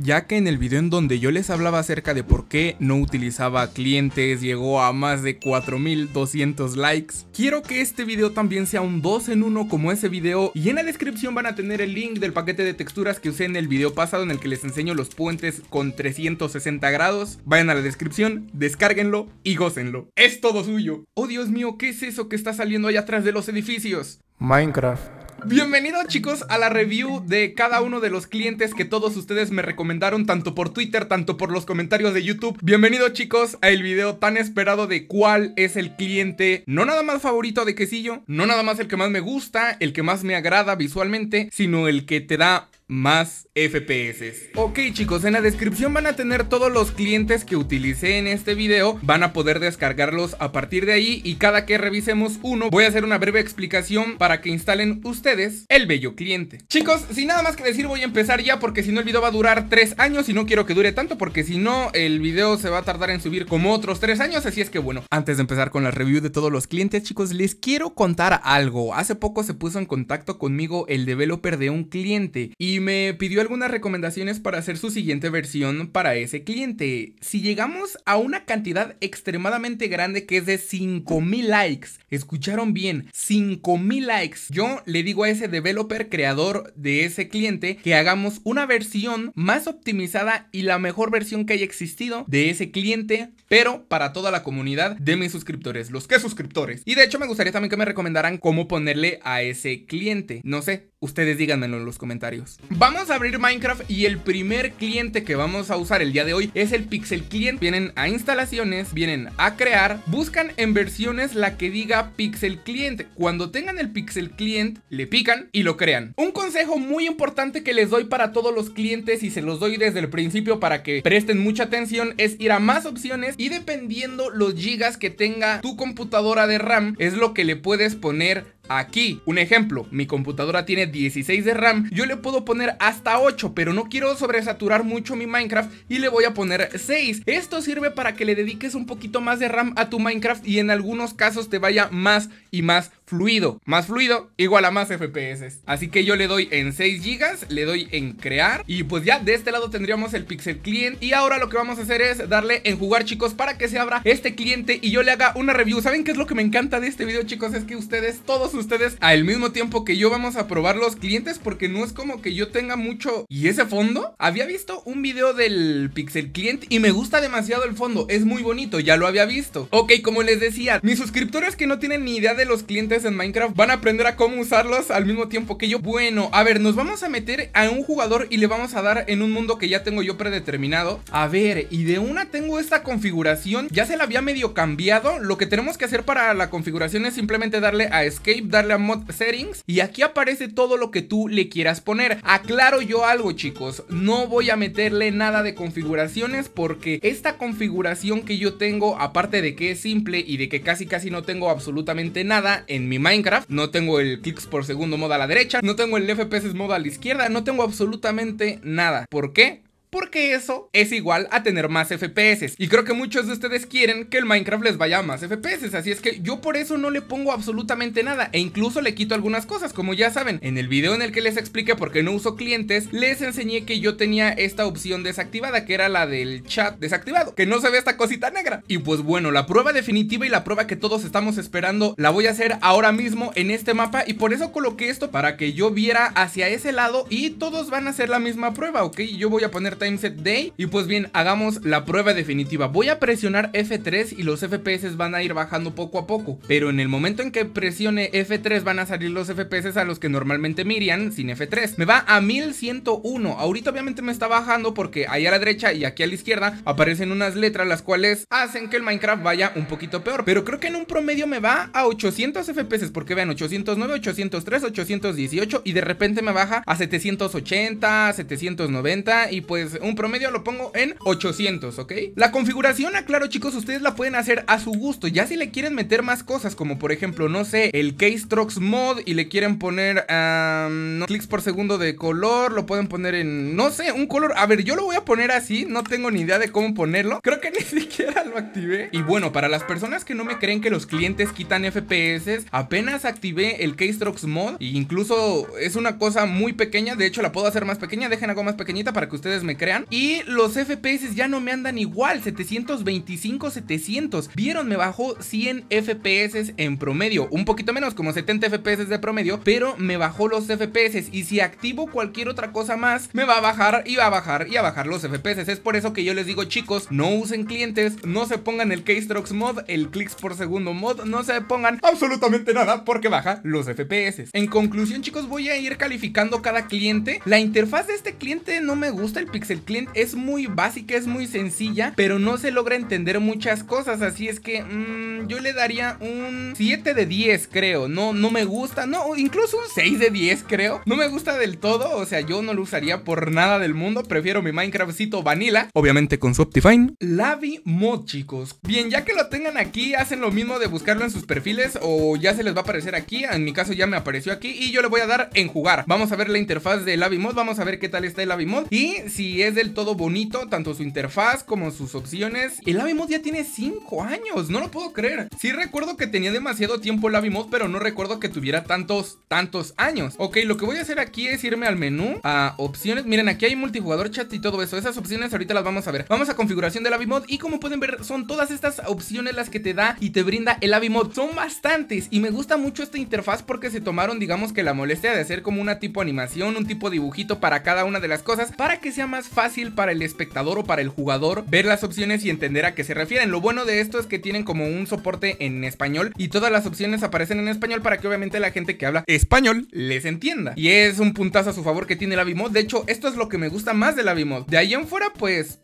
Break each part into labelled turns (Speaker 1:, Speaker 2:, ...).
Speaker 1: ya que en el video en donde yo les hablaba acerca de por qué no utilizaba clientes llegó a más de 4200 likes. Quiero que este video también sea un 2 en 1 como ese video y en la descripción van a tener el link del paquete de texturas que usé en el video pasado en el que les enseño los puentes con 360 grados. Vayan a la descripción, descárguenlo y gócenlo. Es todo suyo. Oh Dios mío, ¿qué es eso que está saliendo allá atrás de los edificios? Minecraft. Bienvenidos chicos a la review de cada uno de los clientes que todos ustedes me recomendaron tanto por Twitter, tanto por los comentarios de YouTube. Bienvenidos chicos a el video tan esperado de cuál es el cliente, no nada más favorito de quesillo, no nada más el que más me gusta, el que más me agrada visualmente, sino el que te da más FPS. Ok chicos, en la descripción van a tener todos los clientes que utilicé en este video, van a poder descargarlos a partir de ahí y cada que revisemos uno voy a hacer una breve explicación para que instalen ustedes el bello cliente. Chicos, sin nada más que decir voy a empezar ya porque si no el video va a durar 3 años y no quiero que dure tanto porque si no el video se va a tardar en subir como otros 3 años, así es que bueno, antes de empezar con la review de todos los clientes chicos les quiero contar algo, hace poco se puso en contacto conmigo el developer de un cliente y me pidió el algunas recomendaciones para hacer su siguiente versión para ese cliente. Si llegamos a una cantidad extremadamente grande que es de 5000 likes, escucharon bien, 5000 likes, yo le digo a ese developer creador de ese cliente que hagamos una versión más optimizada y la mejor versión que haya existido de ese cliente, pero para toda la comunidad de mis suscriptores, los que suscriptores. Y de hecho me gustaría también que me recomendaran cómo ponerle a ese cliente. No sé, ustedes díganmelo en los comentarios. Vamos a abrir Minecraft y el primer cliente que vamos a usar el día de hoy es el Pixel Client. Vienen a instalaciones, vienen a crear, buscan en versiones la que diga Pixel Client. Cuando tengan el Pixel Client, le pican y lo crean. Un consejo muy importante que les doy para todos los clientes y se los doy desde el principio para que presten mucha atención es ir a más opciones y dependiendo los gigas que tenga tu computadora de RAM es lo que le puedes poner Aquí, un ejemplo, mi computadora tiene 16 de RAM, yo le puedo poner hasta 8, pero no quiero sobresaturar mucho mi Minecraft y le voy a poner 6. Esto sirve para que le dediques un poquito más de RAM a tu Minecraft y en algunos casos te vaya más y más fluido. Más fluido igual a más FPS. Así que yo le doy en 6 GB, le doy en crear y pues ya de este lado tendríamos el pixel client y ahora lo que vamos a hacer es darle en jugar chicos para que se abra este cliente y yo le haga una review. ¿Saben qué es lo que me encanta de este video chicos? Es que ustedes, todos ustedes al mismo tiempo que yo vamos a probar los clientes porque no es como que yo tenga mucho... ¿Y ese fondo? Había visto un video del pixel client y me gusta demasiado el fondo, es muy bonito, ya lo había visto. Ok, como les decía, mis suscriptores que no tienen ni idea de los clientes en Minecraft van a aprender a cómo usarlos al mismo tiempo que yo. Bueno, a ver, nos vamos a meter a un jugador y le vamos a dar en un mundo que ya tengo yo predeterminado. A ver, y de una tengo esta configuración. Ya se la había medio cambiado. Lo que tenemos que hacer para la configuración es simplemente darle a escape, darle a mod settings y aquí aparece todo lo que tú le quieras poner. Aclaro yo algo, chicos. No voy a meterle nada de configuraciones porque esta configuración que yo tengo, aparte de que es simple y de que casi casi no tengo absolutamente nada en mi Minecraft. No tengo el kicks por segundo modo a la derecha. No tengo el FPS modo a la izquierda. No tengo absolutamente nada. ¿Por qué? porque eso es igual a tener más FPS. Y creo que muchos de ustedes quieren que el Minecraft les vaya más FPS, así es que yo por eso no le pongo absolutamente nada e incluso le quito algunas cosas, como ya saben, en el video en el que les expliqué por qué no uso clientes, les enseñé que yo tenía esta opción desactivada, que era la del chat desactivado, que no se ve esta cosita negra. Y pues bueno, la prueba definitiva y la prueba que todos estamos esperando la voy a hacer ahora mismo en este mapa y por eso coloqué esto para que yo viera hacia ese lado y todos van a hacer la misma prueba, ¿ok? Yo voy a poner Time Set Day. Y pues bien, hagamos la prueba definitiva. Voy a presionar F3 y los FPS van a ir bajando poco a poco. Pero en el momento en que presione F3 van a salir los FPS a los que normalmente mirían sin F3. Me va a 1101. Ahorita obviamente me está bajando porque ahí a la derecha y aquí a la izquierda aparecen unas letras las cuales hacen que el Minecraft vaya un poquito peor. Pero creo que en un promedio me va a 800 FPS porque vean 809, 803, 818 y de repente me baja a 780, 790 y pues pues, un promedio lo pongo en 800, ¿ok? La configuración, aclaro chicos, ustedes la pueden hacer a su gusto. Ya si le quieren meter más cosas, como por ejemplo, no sé, el case trucks mod y le quieren poner um, no, clics por segundo de color, lo pueden poner en, no sé, un color. A ver, yo lo voy a poner así, no tengo ni idea de cómo ponerlo. Creo que ni siquiera lo activé. Y bueno, para las personas que no me creen que los clientes quitan FPS, apenas activé el case trucks mod e incluso es una cosa muy pequeña. De hecho, la puedo hacer más pequeña. Dejen algo más pequeñita para que ustedes me crean. Y los FPS ya no me andan igual, 725, 700. Vieron, me bajó 100 FPS en promedio, un poquito menos, como 70 FPS de promedio, pero me bajó los FPS. Y si activo cualquier otra cosa más, me va a bajar y va a bajar y a bajar los FPS. Es por eso que yo les digo, chicos, no usen clientes, no se pongan el case trucks mod, el clics por segundo mod, no se pongan absolutamente nada porque baja los FPS. En conclusión, chicos, voy a ir calificando cada cliente. La interfaz de este cliente no me gusta, el pixel el Client es muy básica, es muy sencilla, pero no se logra entender muchas cosas. Así es que mm, yo le daría un 7 de 10, creo. No, no me gusta, no, incluso un 6 de 10, creo. No me gusta del todo, o sea, yo no lo usaría por nada del mundo. Prefiero mi Minecraftcito vanilla, obviamente con su Optifine. Lavi Mod, chicos. Bien, ya que lo tengan aquí, hacen lo mismo de buscarlo en sus perfiles o ya se les va a aparecer aquí. En mi caso ya me apareció aquí y yo le voy a dar en jugar. Vamos a ver la interfaz de Lavi Mod, vamos a ver qué tal está el Lavi Mod y si es del todo bonito, tanto su interfaz como sus opciones. El Avimod ya tiene 5 años, no lo puedo creer. Sí recuerdo que tenía demasiado tiempo el Avimod, pero no recuerdo que tuviera tantos, tantos años. Ok, lo que voy a hacer aquí es irme al menú, a opciones. Miren, aquí hay multijugador, chat y todo eso. Esas opciones ahorita las vamos a ver. Vamos a configuración del Avimod y como pueden ver son todas estas opciones las que te da y te brinda el Avimod. Son bastantes y me gusta mucho esta interfaz porque se tomaron digamos que la molestia de hacer como una tipo animación, un tipo dibujito para cada una de las cosas para que sea más fácil para el espectador o para el jugador ver las opciones y entender a qué se refieren. Lo bueno de esto es que tienen como un soporte en español y todas las opciones aparecen en español para que obviamente la gente que habla español les entienda. Y es un puntazo a su favor que tiene la Bimod. De hecho, esto es lo que me gusta más de la Bimod. De ahí en fuera, pues...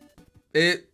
Speaker 1: Eh,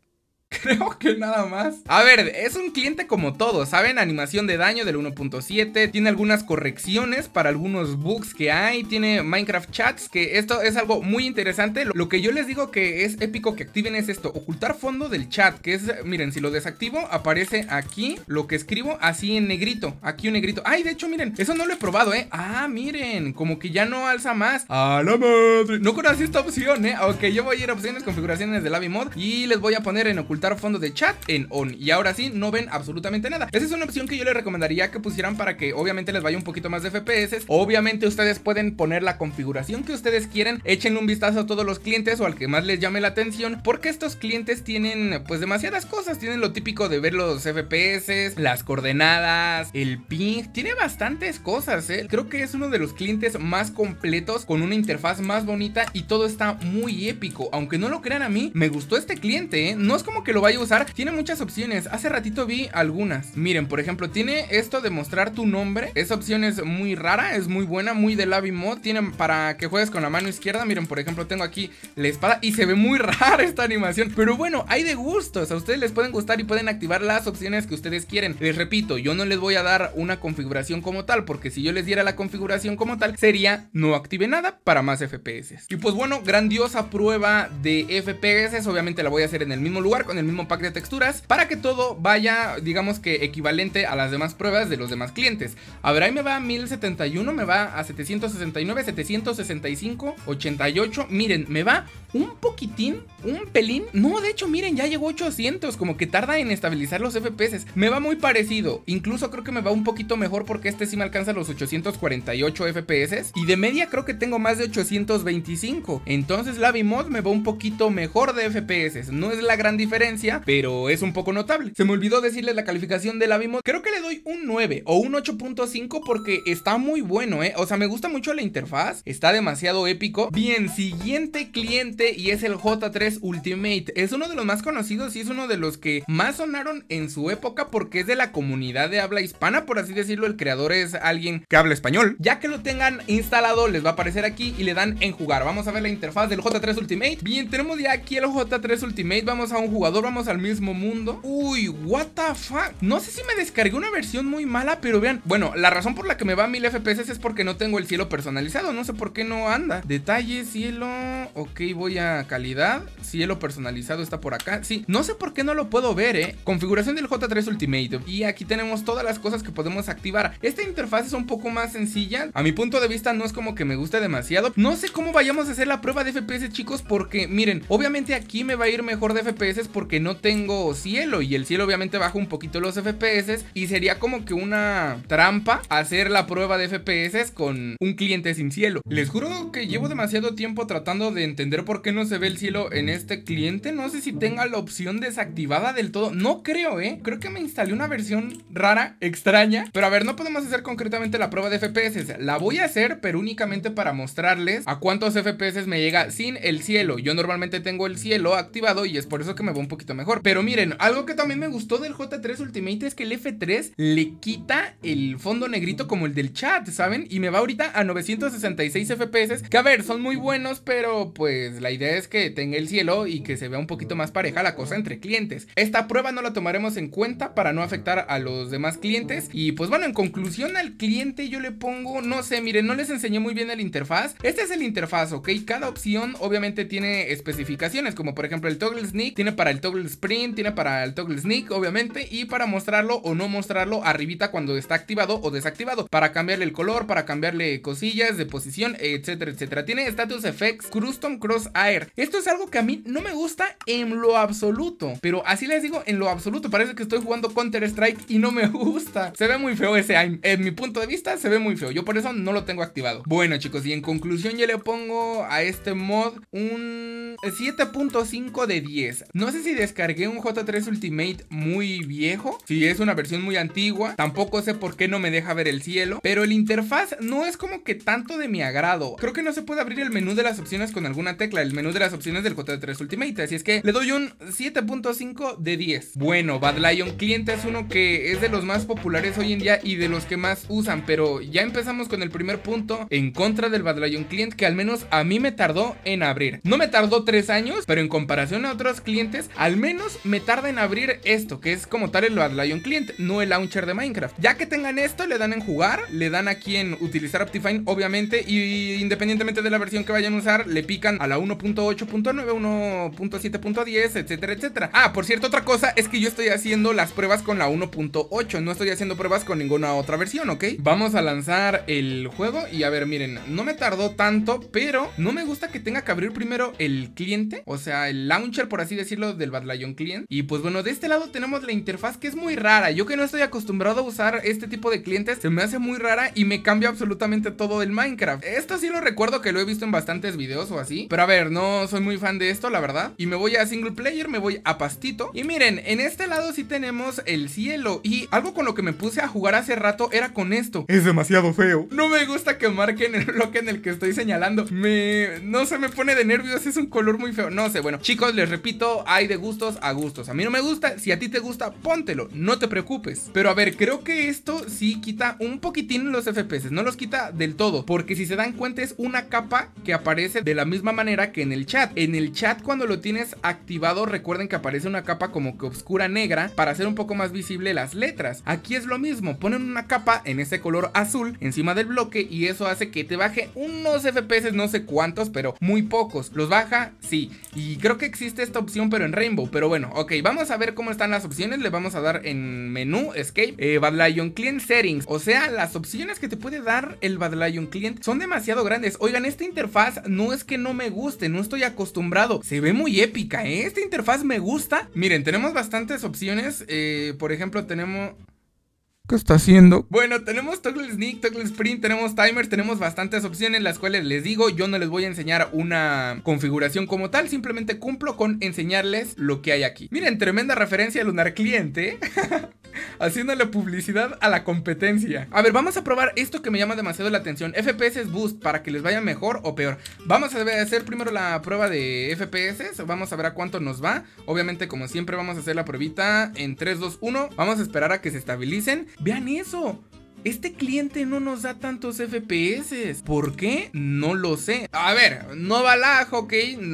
Speaker 1: Creo que nada más. A ver, es un cliente como todo, ¿saben? Animación de daño del 1.7, tiene algunas correcciones para algunos bugs que hay, tiene Minecraft Chats, que esto es algo muy interesante. Lo que yo les digo que es épico que activen es esto, ocultar fondo del chat, que es, miren, si lo desactivo, aparece aquí lo que escribo así en negrito, aquí un negrito. Ay, de hecho, miren, eso no lo he probado, ¿eh? Ah, miren, como que ya no alza más. A la madre. No conocí esta opción, ¿eh? Ok, yo voy a ir a opciones, configuraciones del lobby Mod y les voy a poner en ocultar fondo de chat en on y ahora sí no ven absolutamente nada. Esa es una opción que yo les recomendaría que pusieran para que obviamente les vaya un poquito más de FPS. Obviamente ustedes pueden poner la configuración que ustedes quieren, échenle un vistazo a todos los clientes o al que más les llame la atención porque estos clientes tienen pues demasiadas cosas, tienen lo típico de ver los FPS, las coordenadas, el ping, tiene bastantes cosas, ¿eh? creo que es uno de los clientes más completos con una interfaz más bonita y todo está muy épico, aunque no lo crean a mí, me gustó este cliente, ¿eh? no es como que lo vaya a usar, tiene muchas opciones. Hace ratito vi algunas. Miren, por ejemplo, tiene esto de mostrar tu nombre. Esa opción es muy rara, es muy buena, muy de Lavi Mod. Tienen para que juegues con la mano izquierda. Miren, por ejemplo, tengo aquí la espada y se ve muy rara esta animación. Pero bueno, hay de gustos. A ustedes les pueden gustar y pueden activar las opciones que ustedes quieren. Les repito, yo no les voy a dar una configuración como tal, porque si yo les diera la configuración como tal, sería no active nada para más FPS. Y pues bueno, grandiosa prueba de FPS. Obviamente la voy a hacer en el mismo lugar con el mismo pack de texturas para que todo vaya, digamos que equivalente a las demás pruebas de los demás clientes. A ver, ahí me va a 1071, me va a 769, 765, 88. Miren, me va un poquitín, un pelín. No, de hecho, miren, ya llegó 800, como que tarda en estabilizar los FPS. Me va muy parecido, incluso creo que me va un poquito mejor porque este sí me alcanza los 848 FPS y de media creo que tengo más de 825. Entonces la mod me va un poquito mejor de FPS, no es la gran diferencia pero es un poco notable. Se me olvidó decirles la calificación de del vimos. Creo que le doy un 9 o un 8.5 porque está muy bueno, ¿eh? O sea, me gusta mucho la interfaz, está demasiado épico. Bien, siguiente cliente y es el J3 Ultimate. Es uno de los más conocidos y es uno de los que más sonaron en su época porque es de la comunidad de habla hispana, por así decirlo. El creador es alguien que habla español. Ya que lo tengan instalado, les va a aparecer aquí y le dan en jugar. Vamos a ver la interfaz del J3 Ultimate. Bien, tenemos ya aquí el J3 Ultimate. Vamos a un jugador vamos al mismo mundo. Uy, what the fuck. No sé si me descargué una versión muy mala, pero vean. Bueno, la razón por la que me va a 1000 FPS es porque no tengo el cielo personalizado. No sé por qué no anda. Detalle, cielo. Ok, voy a calidad. Cielo personalizado está por acá. Sí, no sé por qué no lo puedo ver, eh. Configuración del J3 Ultimate. Y aquí tenemos todas las cosas que podemos activar. Esta interfaz es un poco más sencilla. A mi punto de vista no es como que me guste demasiado. No sé cómo vayamos a hacer la prueba de FPS, chicos, porque miren, obviamente aquí me va a ir mejor de FPS porque no tengo cielo y el cielo obviamente baja un poquito los FPS y sería como que una trampa hacer la prueba de FPS con un cliente sin cielo. Les juro que llevo demasiado tiempo tratando de entender por qué no se ve el cielo en este cliente. No sé si tenga la opción desactivada del todo. No creo, ¿eh? Creo que me instalé una versión rara, extraña. Pero a ver, no podemos hacer concretamente la prueba de FPS. La voy a hacer, pero únicamente para mostrarles a cuántos FPS me llega sin el cielo. Yo normalmente tengo el cielo activado y es por eso que me voy poquito mejor. Pero miren, algo que también me gustó del J3 Ultimate es que el F3 le quita el fondo negrito como el del chat, ¿saben? Y me va ahorita a 966 FPS, que a ver, son muy buenos, pero pues la idea es que tenga el cielo y que se vea un poquito más pareja la cosa entre clientes. Esta prueba no la tomaremos en cuenta para no afectar a los demás clientes. Y pues bueno, en conclusión al cliente yo le pongo, no sé, miren, no les enseñé muy bien el interfaz. Este es el interfaz, ¿ok? Cada opción obviamente tiene especificaciones, como por ejemplo el toggle sneak tiene para el toggle sprint, tiene para el toggle sneak, obviamente, y para mostrarlo o no mostrarlo arribita cuando está activado o desactivado, para cambiarle el color, para cambiarle cosillas de posición, etcétera, etcétera. Tiene status effects, custom air Esto es algo que a mí no me gusta en lo absoluto, pero así les digo, en lo absoluto, parece que estoy jugando Counter Strike y no me gusta. Se ve muy feo ese en mi punto de vista se ve muy feo, yo por eso no lo tengo activado. Bueno chicos, y en conclusión yo le pongo a este mod un 7.5 de 10. No sé si y descargué un J3 Ultimate muy viejo, si es una versión muy antigua, tampoco sé por qué no me deja ver el cielo, pero el interfaz no es como que tanto de mi agrado. Creo que no se puede abrir el menú de las opciones con alguna tecla, el menú de las opciones del J3 Ultimate, así es que le doy un 7.5 de 10. Bueno, Bad Lion Cliente es uno que es de los más populares hoy en día y de los que más usan, pero ya empezamos con el primer punto en contra del Bad Lion Client que al menos a mí me tardó en abrir. No me tardó 3 años, pero en comparación a otros clientes, al menos me tarda en abrir esto, que es como tal el Lion Client, no el launcher de Minecraft. Ya que tengan esto, le dan en jugar, le dan aquí en utilizar Optifine, obviamente, y independientemente de la versión que vayan a usar, le pican a la 1.8.9, 1.7.10, etcétera, etcétera. Ah, por cierto, otra cosa es que yo estoy haciendo las pruebas con la 1.8, no estoy haciendo pruebas con ninguna otra versión, ¿ok? Vamos a lanzar el juego y a ver, miren, no me tardó tanto, pero no me gusta que tenga que abrir primero el cliente, o sea, el launcher, por así decirlo, del del Client. Y pues bueno, de este lado tenemos la interfaz que es muy rara. Yo que no estoy acostumbrado a usar este tipo de clientes, se me hace muy rara y me cambia absolutamente todo el Minecraft. Esto sí lo recuerdo que lo he visto en bastantes videos o así. Pero a ver, no soy muy fan de esto, la verdad. Y me voy a single player, me voy a pastito. Y miren, en este lado sí tenemos el cielo. Y algo con lo que me puse a jugar hace rato era con esto. Es demasiado feo. No me gusta que marquen el bloque en el que estoy señalando. Me... No se me pone de nervios, es un color muy feo. No sé, bueno. Chicos, les repito, hay de gustos a gustos. A mí no me gusta, si a ti te gusta, póntelo, no te preocupes. Pero a ver, creo que esto sí quita un poquitín los FPS, no los quita del todo, porque si se dan cuenta es una capa que aparece de la misma manera que en el chat. En el chat cuando lo tienes activado, recuerden que aparece una capa como que oscura negra para hacer un poco más visible las letras. Aquí es lo mismo, ponen una capa en ese color azul encima del bloque y eso hace que te baje unos FPS, no sé cuántos, pero muy pocos. ¿Los baja? Sí. Y creo que existe esta opción, pero en realidad pero bueno, ok, vamos a ver cómo están las opciones. Le vamos a dar en menú, escape, eh, Bad Lion Client Settings. O sea, las opciones que te puede dar el Bad Lion Client son demasiado grandes. Oigan, esta interfaz no es que no me guste, no estoy acostumbrado. Se ve muy épica, ¿eh? Esta interfaz me gusta. Miren, tenemos bastantes opciones. Eh, por ejemplo, tenemos... ¿Qué está haciendo? Bueno, tenemos toggle sneak, toggle sprint, tenemos timer, tenemos bastantes opciones las cuales les digo, yo no les voy a enseñar una configuración como tal, simplemente cumplo con enseñarles lo que hay aquí. Miren, tremenda referencia a Lunar Cliente. haciéndole publicidad a la competencia. A ver, vamos a probar esto que me llama demasiado la atención. FPS Boost para que les vaya mejor o peor. Vamos a hacer primero la prueba de FPS. Vamos a ver a cuánto nos va. Obviamente, como siempre, vamos a hacer la pruebita en 3, 2, 1. Vamos a esperar a que se estabilicen. Vean eso. Este cliente no nos da tantos FPS. ¿Por qué? No lo sé. A ver, no va lag, ok.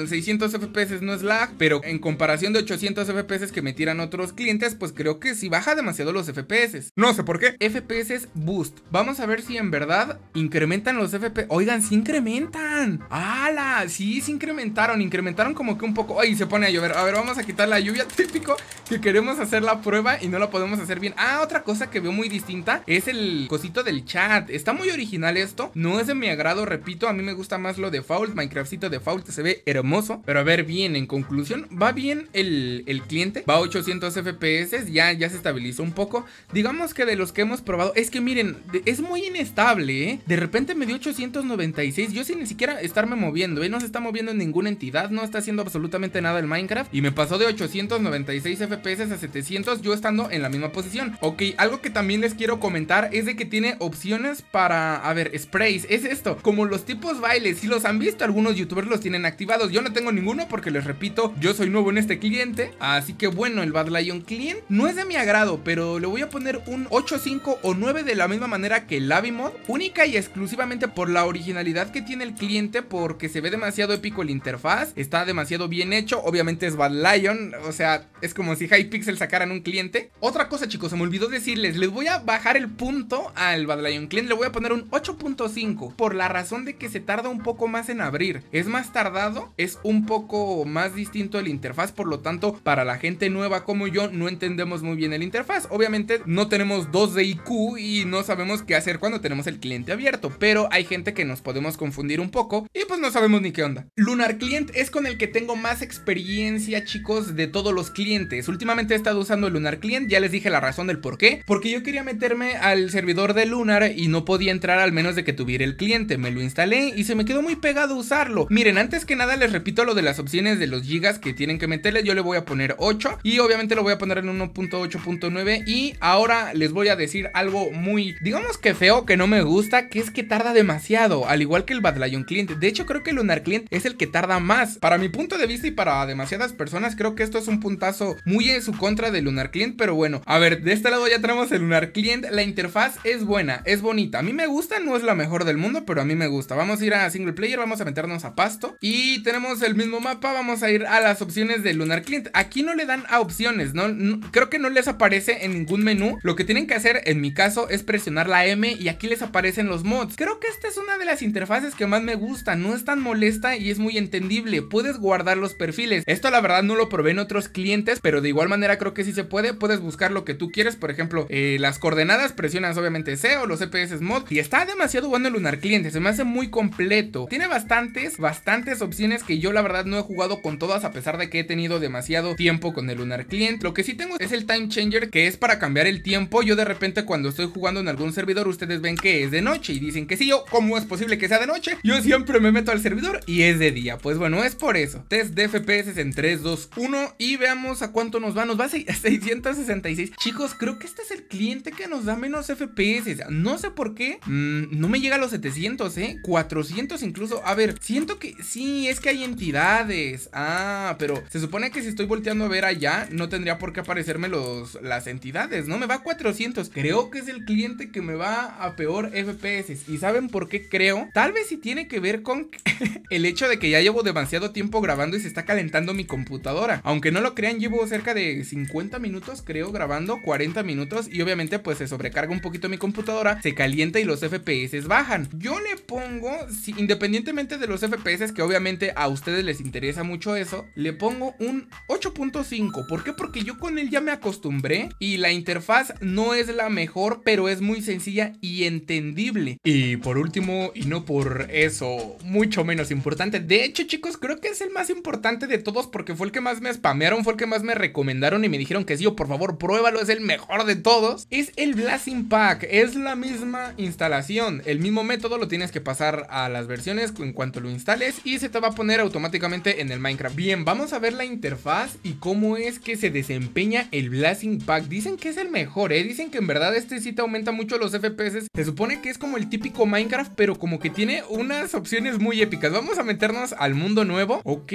Speaker 1: 600 FPS no es lag, pero en comparación de 800 FPS que me tiran otros clientes, pues creo que sí baja demasiado los FPS. No sé por qué. FPS boost. Vamos a ver si en verdad incrementan los FPS. Oigan, sí incrementan. ¡Hala! Sí, se incrementaron. Incrementaron como que un poco. ¡Ay! Se pone a llover. A ver, vamos a quitar la lluvia típico que queremos hacer la prueba y no la podemos hacer bien. Ah, otra cosa que veo muy distinta es el cosito del chat. Está muy original esto. No es de mi agrado, repito. A mí me gusta más lo de Fault. Minecraftcito de Fault se ve hermoso. Pero a ver, bien, en conclusión, va bien el, cliente. Va a 800 FPS. Ya, ya se estabilizó un poco. Digamos que de los que hemos probado. Es que miren, es muy inestable, ¿eh? De repente me dio 896. Yo sin ni siquiera estarme moviendo, ¿eh? No se está moviendo en ninguna entidad. No está haciendo absolutamente nada el Minecraft. Y me pasó de 896 FPS a 700. Yo estando en la misma posición. Ok, algo que también les quiero comentar es de que tiene opciones para, a ver, sprays. Es esto, como los tipos bailes. Si los han visto, algunos youtubers los tienen activados. Yo no tengo ninguno porque les repito, yo soy nuevo en este cliente. Así que bueno, el Bad Lion Client no es de mi agrado, pero le voy a poner un 8, 5 o 9 de la misma manera que el Mod Única y exclusivamente por la originalidad que tiene el cliente, porque se ve demasiado épico el interfaz. Está demasiado bien hecho. Obviamente es Bad Lion, o sea, es como si Hypixel sacaran un cliente. Otra cosa, chicos, se me olvidó decirles, les voy a bajar el punto al Bad Lion le voy a poner un 8.5 por la razón de que se tarda un poco más en abrir. Es más tardado, es un poco más distinto el interfaz, por lo tanto, para la gente nueva como yo no entendemos muy bien el interfaz. Obviamente no tenemos 2 de IQ y no sabemos qué hacer cuando tenemos el cliente abierto, pero hay gente que nos podemos confundir un poco y pues no sabemos ni qué onda. Lunar Client es con el que tengo más experiencia, chicos, de todos los clientes. Últimamente he estado usando el Lunar Client, ya les dije la razón del por qué, porque yo quería meterme al servicio servidor de Lunar y no podía entrar al menos de que tuviera el cliente. Me lo instalé y se me quedó muy pegado usarlo. Miren, antes que nada les repito lo de las opciones de los gigas que tienen que meterle. Yo le voy a poner 8 y obviamente lo voy a poner en 1.8.9 y ahora les voy a decir algo muy, digamos que feo, que no me gusta, que es que tarda demasiado, al igual que el Badlion Client De hecho, creo que el Lunar client es el que tarda más. Para mi punto de vista y para demasiadas personas, creo que esto es un puntazo muy en su contra De Lunar client, pero bueno, a ver, de este lado ya tenemos el Lunar client, la interfaz es buena, es bonita. A mí me gusta, no es la mejor del mundo, pero a mí me gusta. Vamos a ir a single player, vamos a meternos a pasto. Y tenemos el mismo mapa, vamos a ir a las opciones de Lunar client, Aquí no le dan a opciones, ¿no? creo que no les aparece en ningún menú. Lo que tienen que hacer, en mi caso, es presionar la M y aquí les aparecen los mods. Creo que esta es una de las interfaces que más me gusta. No es tan molesta y es muy entendible. Puedes guardar los perfiles. Esto la verdad no lo probé en otros clientes, pero de igual manera creo que sí se puede. Puedes buscar lo que tú quieres, por ejemplo, eh, las coordenadas, presionas obviamente SEO, los CPS mod y está demasiado bueno el Lunar Client se me hace muy completo. Tiene bastantes, bastantes opciones que yo la verdad no he jugado con todas a pesar de que he tenido demasiado tiempo con el Lunar Client. Lo que sí tengo es el Time Changer que es para cambiar el tiempo. Yo de repente cuando estoy jugando en algún servidor ustedes ven que es de noche y dicen que sí, yo, ¿cómo es posible que sea de noche? Yo siempre me meto al servidor y es de día. Pues bueno, es por eso. Test de FPS en 3, 2, 1 y veamos a cuánto nos va. Nos va a 666. Chicos, creo que este es el cliente que nos da menos FPS FPS. No sé por qué. Mm, no me llega a los 700, ¿eh? 400 incluso. A ver, siento que sí, es que hay entidades. Ah, pero se supone que si estoy volteando a ver allá, no tendría por qué aparecerme los, las entidades, ¿no? Me va a 400. Creo que es el cliente que me va a peor FPS. ¿Y saben por qué creo? Tal vez sí tiene que ver con el hecho de que ya llevo demasiado tiempo grabando y se está calentando mi computadora. Aunque no lo crean, llevo cerca de 50 minutos, creo, grabando, 40 minutos. Y obviamente, pues se sobrecarga un poquito mi computadora, se calienta y los FPS bajan. Yo le pongo, si, independientemente de los FPS, que obviamente a ustedes les interesa mucho eso, le pongo un 8.5. ¿Por qué? Porque yo con él ya me acostumbré y la interfaz no es la mejor, pero es muy sencilla y entendible. Y por último, y no por eso, mucho menos importante. De hecho, chicos, creo que es el más importante de todos porque fue el que más me spamearon, fue el que más me recomendaron y me dijeron que sí, o por favor, pruébalo, es el mejor de todos. Es el Blast Impact. Es la misma instalación. El mismo método lo tienes que pasar a las versiones en cuanto lo instales y se te va a poner automáticamente en el Minecraft. Bien, vamos a ver la interfaz y cómo es que se desempeña el Blasting Pack. Dicen que es el mejor, ¿eh? Dicen que en verdad este sí te aumenta mucho los FPS. Se supone que es como el típico Minecraft, pero como que tiene unas opciones muy épicas. Vamos a meternos al mundo nuevo. Ok,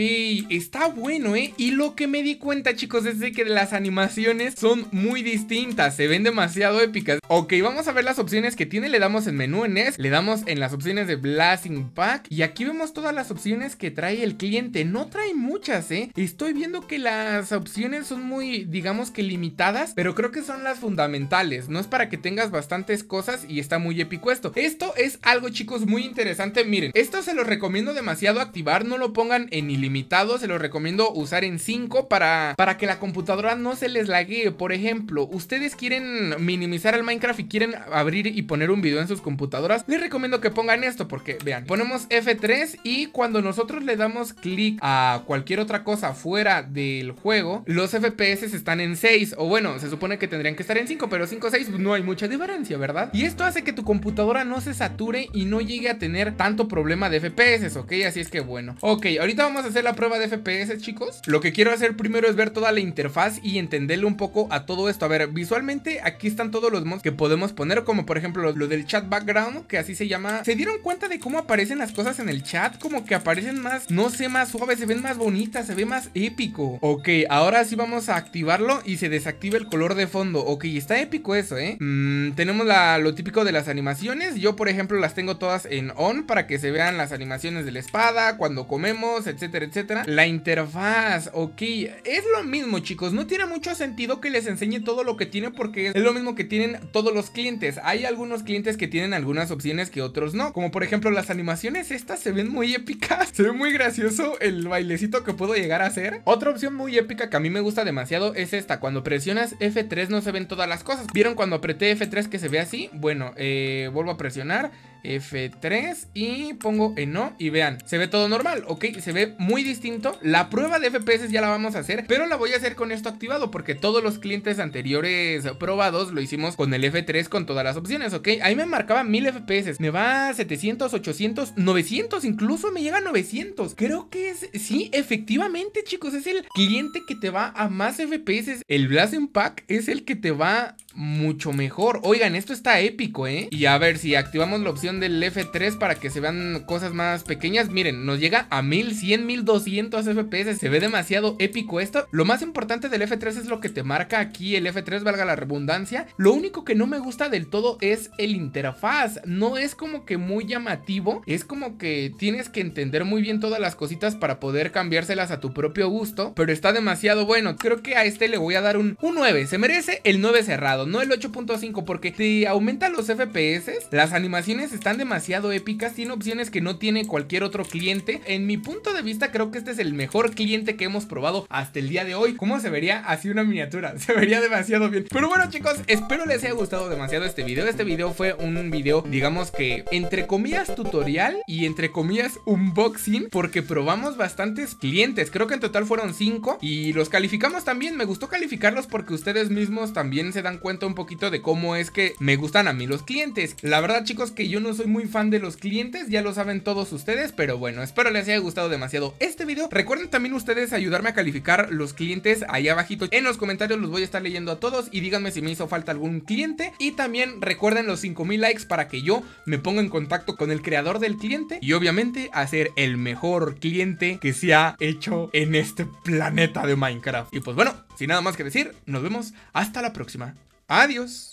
Speaker 1: está bueno, ¿eh? Y lo que me di cuenta, chicos, es de que las animaciones son muy distintas. Se ven demasiado épicas. Ok, vamos a ver las opciones que tiene. Le damos en menú en S, le damos en las opciones de Blasting Pack. Y aquí vemos todas las opciones que trae el cliente. No trae muchas, ¿eh? Estoy viendo que las opciones son muy, digamos que limitadas, pero creo que son las fundamentales. No es para que tengas bastantes cosas y está muy épico esto. Esto es algo, chicos, muy interesante. Miren, esto se lo recomiendo demasiado activar. No lo pongan en ilimitado, se lo recomiendo usar en 5 para, para que la computadora no se les lague. Por ejemplo, ustedes quieren minimizar el Minecraft y quieren abrir y poner un video en sus computadoras, les recomiendo que pongan esto porque, vean, ponemos F3 y cuando nosotros le damos clic a cualquier otra cosa fuera del juego, los FPS están en 6 o bueno, se supone que tendrían que estar en 5, pero 5 o 6 no hay mucha diferencia, ¿verdad? Y esto hace que tu computadora no se sature y no llegue a tener tanto problema de FPS, ¿ok? Así es que bueno. Ok, ahorita vamos a hacer la prueba de FPS, chicos. Lo que quiero hacer primero es ver toda la interfaz y entenderle un poco a todo esto. A ver, visualmente aquí están todos los mods que podemos poner, como por ejemplo lo, del chat background, que así se llama. ¿Se dieron cuenta de cómo aparecen las cosas en el chat? Como que aparecen más, no sé, más suaves, se ven más bonitas, se ve más épico. Ok, ahora sí vamos a activarlo y se desactiva el color de fondo. Ok, está épico eso, ¿eh? Mm, tenemos lo típico de las animaciones. Yo, por ejemplo, las tengo todas en on para que se vean las animaciones de la espada, cuando comemos, etcétera, etcétera. La interfaz, ok. Es lo mismo, chicos. No tiene mucho sentido que les enseñe todo lo que tiene porque es lo mismo que tienen todos los clientes. Hay algunos clientes que tienen algunas opciones que otros no. Como por ejemplo las animaciones estas se ven muy épicas. Se ve muy gracioso el bailecito que puedo llegar a hacer. Otra opción muy épica que a mí me gusta demasiado es esta. Cuando presionas F3 no se ven todas las cosas. ¿Vieron cuando apreté F3 que se ve así? Bueno, eh, vuelvo a presionar F3 y pongo en no y vean, se ve todo normal, ok, se ve muy distinto, la prueba de FPS ya la vamos a hacer, pero la voy a hacer con esto activado porque todos los clientes anteriores probados lo hicimos con el F3 con todas las opciones, ok, ahí me marcaba 1000 FPS, me va 700, 800, 900, incluso me llega a 900, creo que es, sí, efectivamente chicos, es el cliente que te va a más FPS, el Blasen Pack es el que te va mucho mejor, oigan, esto está épico, eh, y a ver si activamos la opción del F3 para que se vean cosas más pequeñas. Miren, nos llega a 1100, 1200 FPS. Se ve demasiado épico esto. Lo más importante del F3 es lo que te marca aquí el F3, valga la redundancia. Lo único que no me gusta del todo es el interfaz. No es como que muy llamativo. Es como que tienes que entender muy bien todas las cositas para poder cambiárselas a tu propio gusto. Pero está demasiado bueno. Creo que a este le voy a dar un, 9. Se merece el 9 cerrado, no el 8.5 porque si aumenta los FPS. Las animaciones están demasiado épicas, tiene opciones que no tiene cualquier otro cliente. En mi punto de vista creo que este es el mejor cliente que hemos probado hasta el día de hoy. ¿Cómo se vería así una miniatura? Se vería demasiado bien. Pero bueno chicos, espero les haya gustado demasiado este video. Este video fue un video, digamos que entre comillas tutorial y entre comillas unboxing porque probamos bastantes clientes. Creo que en total fueron cinco y los calificamos también. Me gustó calificarlos porque ustedes mismos también se dan cuenta un poquito de cómo es que me gustan a mí los clientes. La verdad chicos que yo no soy muy fan de los clientes, ya lo saben todos ustedes, pero bueno, espero les haya gustado demasiado este video. Recuerden también ustedes ayudarme a calificar los clientes ahí abajito. En los comentarios los voy a estar leyendo a todos y díganme si me hizo falta algún cliente. Y también recuerden los 5000 likes para que yo me ponga en contacto con el creador del cliente y obviamente hacer el mejor cliente que se ha hecho en este planeta de Minecraft. Y pues bueno, sin nada más que decir, nos vemos hasta la próxima. Adiós.